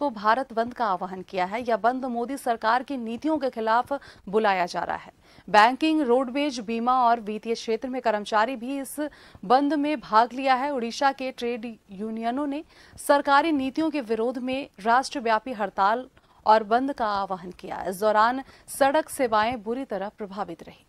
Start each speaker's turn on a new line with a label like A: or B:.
A: को भारत बंद का आह्वान किया है यह बंद मोदी सरकार की नीतियों के खिलाफ बुलाया जा रहा है बैंकिंग रोडवेज बीमा और वित्तीय क्षेत्र में कर्मचारी भी इस बंद में भाग लिया है उड़ीसा के ट्रेड यूनियनों ने सरकारी नीतियों के विरोध में राष्ट्रव्यापी हड़ताल और बंद का आह्वान किया इस दौरान सड़क सेवाएं बुरी तरह प्रभावित रही